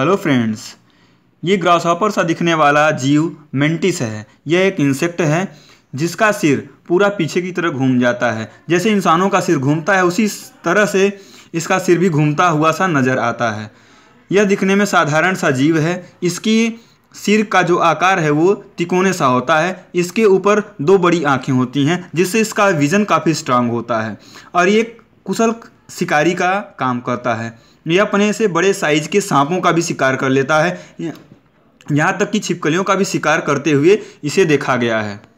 hello friends ये grasshopper सा दिखने वाला जीव मेंटिस है यह एक इंसेक्ट है जिसका सिर पूरा पीछे की तरह घूम जाता है जैसे इंसानों का सिर घूमता है उसी तरह से इसका सिर भी घूमता हुआ सा नज़र आता है यह दिखने में साधारण सा जीव है इसकी सिर का जो आकार है वो तिकोने सा होता है इसके ऊपर दो बड़ी आँखें होती हैं जिससे इसका विज़न काफ़ी स्ट्रांग होता है और ये कुशल शिकारी का काम करता है यह अपने से बड़े साइज के सांपों का भी शिकार कर लेता है यहाँ तक कि छिपकलियों का भी शिकार करते हुए इसे देखा गया है